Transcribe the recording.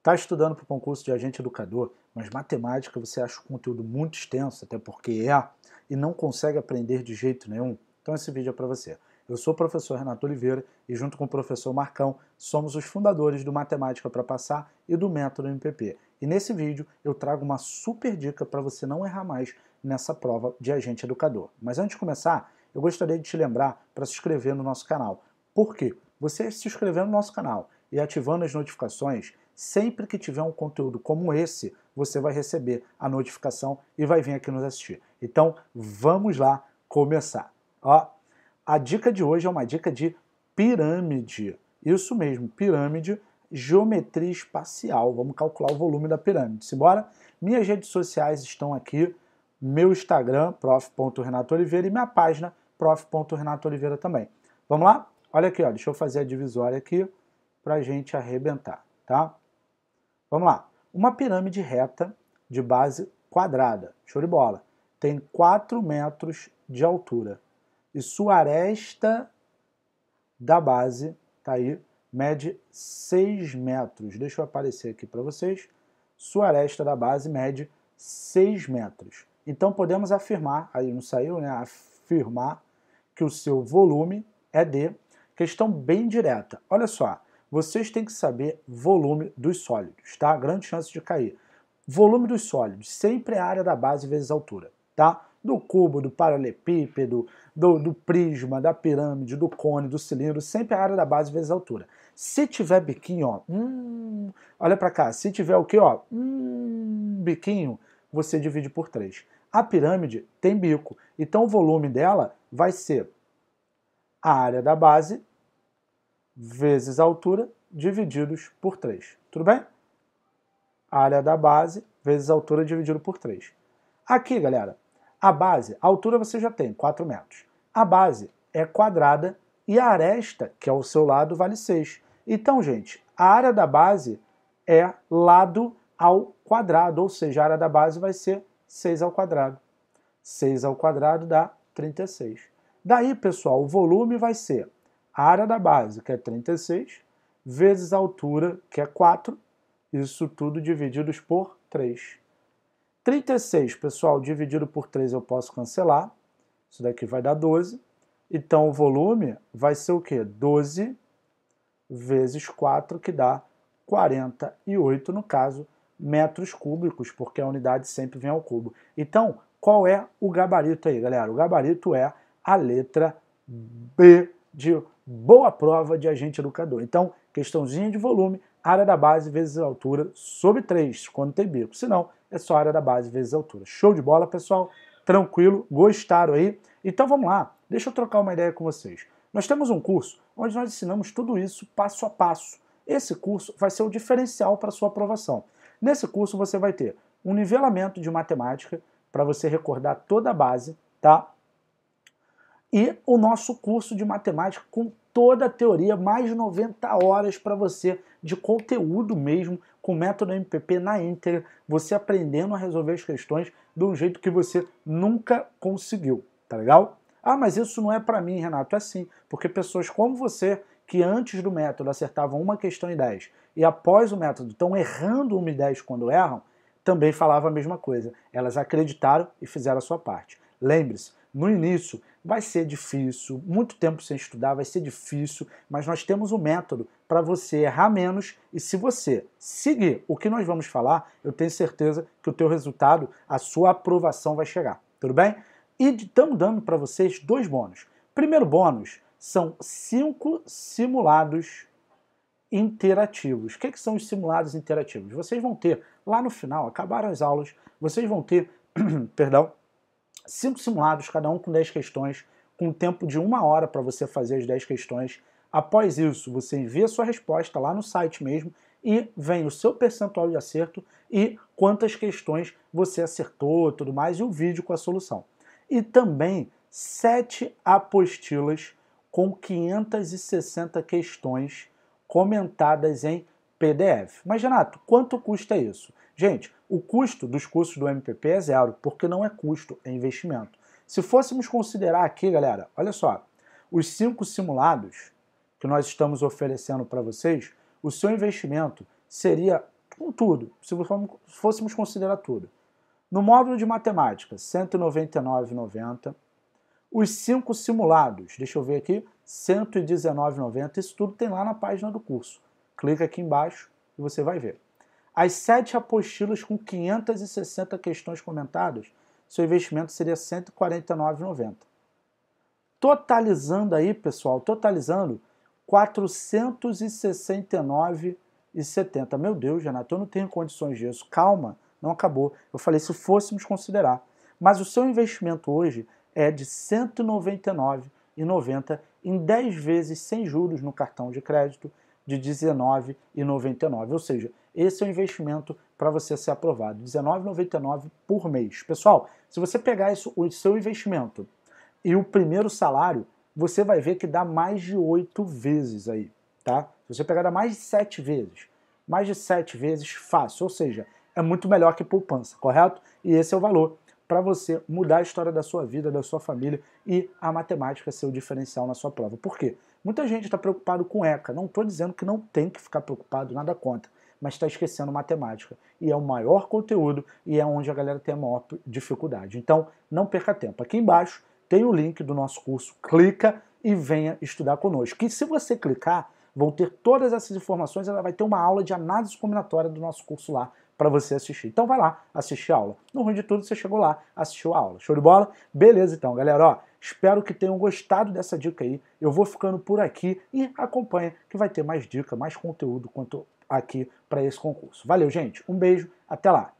Está estudando para o concurso de agente educador, mas matemática você acha o conteúdo muito extenso, até porque é, e não consegue aprender de jeito nenhum? Então esse vídeo é para você. Eu sou o professor Renato Oliveira e junto com o professor Marcão somos os fundadores do Matemática para Passar e do Método MPP. E nesse vídeo eu trago uma super dica para você não errar mais nessa prova de agente educador. Mas antes de começar, eu gostaria de te lembrar para se inscrever no nosso canal. Por quê? Você se inscrevendo no nosso canal e ativando as notificações, Sempre que tiver um conteúdo como esse, você vai receber a notificação e vai vir aqui nos assistir. Então, vamos lá começar. Ó, a dica de hoje é uma dica de pirâmide. Isso mesmo, pirâmide, geometria espacial. Vamos calcular o volume da pirâmide. Simbora? Minhas redes sociais estão aqui, meu Instagram, prof.renatooliveira, e minha página, prof.renatooliveira também. Vamos lá? Olha aqui, ó, deixa eu fazer a divisória aqui para a gente arrebentar, tá? Vamos lá. Uma pirâmide reta de base quadrada, show de bola, tem 4 metros de altura e sua aresta da base, tá aí, mede 6 metros. Deixa eu aparecer aqui para vocês. Sua aresta da base mede 6 metros. Então podemos afirmar, aí não saiu, né? Afirmar que o seu volume é de questão bem direta. Olha só, vocês têm que saber volume dos sólidos, tá? Grande chance de cair. Volume dos sólidos, sempre a área da base vezes altura, tá? Do cubo, do paralelepípedo, do, do prisma, da pirâmide, do cone, do cilindro, sempre a área da base vezes altura. Se tiver biquinho, ó, hum, olha para cá, se tiver o quê, ó, hum, biquinho, você divide por três A pirâmide tem bico, então o volume dela vai ser a área da base vezes a altura divididos por 3. Tudo bem? A área da base vezes a altura dividido por 3. Aqui, galera, a base, a altura você já tem, 4 metros. A base é quadrada e a aresta, que é o seu lado, vale 6. Então, gente, a área da base é lado ao quadrado, ou seja, a área da base vai ser 6 ao quadrado. 6 ao quadrado dá 36. Daí, pessoal, o volume vai ser a área da base, que é 36, vezes a altura, que é 4, isso tudo divididos por 3. 36, pessoal, dividido por 3 eu posso cancelar. Isso daqui vai dar 12. Então o volume vai ser o quê? 12 vezes 4, que dá 48, no caso, metros cúbicos, porque a unidade sempre vem ao cubo. Então, qual é o gabarito aí, galera? O gabarito é a letra B de boa prova de agente educador. Então, questãozinha de volume, área da base vezes altura sobre 3, quando tem bico. Se não, é só área da base vezes altura. Show de bola, pessoal. Tranquilo, gostaram aí? Então vamos lá, deixa eu trocar uma ideia com vocês. Nós temos um curso onde nós ensinamos tudo isso passo a passo. Esse curso vai ser o diferencial para sua aprovação. Nesse curso você vai ter um nivelamento de matemática para você recordar toda a base, tá? e o nosso curso de matemática com toda a teoria, mais 90 horas para você de conteúdo mesmo, com o método MPP na íntegra, você aprendendo a resolver as questões de um jeito que você nunca conseguiu, tá legal? Ah, mas isso não é para mim, Renato. É sim, porque pessoas como você, que antes do método acertavam uma questão em dez e após o método estão errando uma em dez quando erram, também falava a mesma coisa. Elas acreditaram e fizeram a sua parte. Lembre-se, no início vai ser difícil, muito tempo sem estudar vai ser difícil, mas nós temos um método para você errar menos e se você seguir o que nós vamos falar, eu tenho certeza que o teu resultado, a sua aprovação vai chegar, tudo bem? E estamos dando para vocês dois bônus. Primeiro bônus são cinco simulados interativos. O que, é que são os simulados interativos? Vocês vão ter lá no final, acabaram as aulas, vocês vão ter, perdão, cinco simulados, cada um com 10 questões, com um tempo de uma hora para você fazer as 10 questões. Após isso, você envia sua resposta lá no site mesmo e vem o seu percentual de acerto e quantas questões você acertou, tudo mais, e o vídeo com a solução. E também sete apostilas com 560 questões comentadas em PDF. Mas, Renato, quanto custa isso? Gente, o custo dos cursos do MPP é zero, porque não é custo, é investimento. Se fôssemos considerar aqui, galera, olha só, os cinco simulados que nós estamos oferecendo para vocês, o seu investimento seria com tudo, se fôssemos considerar tudo. No módulo de matemática, R$ 199,90. Os cinco simulados, deixa eu ver aqui, R$ 119,90. Isso tudo tem lá na página do curso. Clica aqui embaixo e você vai ver as sete apostilas com 560 questões comentadas, seu investimento seria R$ 149,90. Totalizando aí, pessoal, totalizando R$ 469,70. Meu Deus, Renato, eu não tenho condições disso. Calma, não acabou. Eu falei se fôssemos considerar. Mas o seu investimento hoje é de R$ 199,90 em 10 vezes sem juros no cartão de crédito de R$19,99. Ou seja, esse é o investimento para você ser aprovado, R$19,99 por mês. Pessoal, se você pegar isso, o seu investimento e o primeiro salário, você vai ver que dá mais de oito vezes aí, tá? Se você pegar, dá mais de sete vezes. Mais de sete vezes fácil, ou seja, é muito melhor que poupança, correto? E esse é o valor para você mudar a história da sua vida, da sua família e a matemática ser o diferencial na sua prova. Por quê? Muita gente está preocupado com ECA. Não estou dizendo que não tem que ficar preocupado, nada contra, mas está esquecendo matemática. E é o maior conteúdo e é onde a galera tem a maior dificuldade. Então, não perca tempo. Aqui embaixo tem o link do nosso curso. Clica e venha estudar conosco. Que se você clicar, vão ter todas essas informações. Ela vai ter uma aula de análise combinatória do nosso curso lá para você assistir. Então vai lá, assistir a aula. No ruim de tudo, você chegou lá, assistiu a aula. Show de bola? Beleza então, galera, ó. Espero que tenham gostado dessa dica aí. Eu vou ficando por aqui e acompanha que vai ter mais dica, mais conteúdo quanto aqui para esse concurso. Valeu, gente. Um beijo, até lá.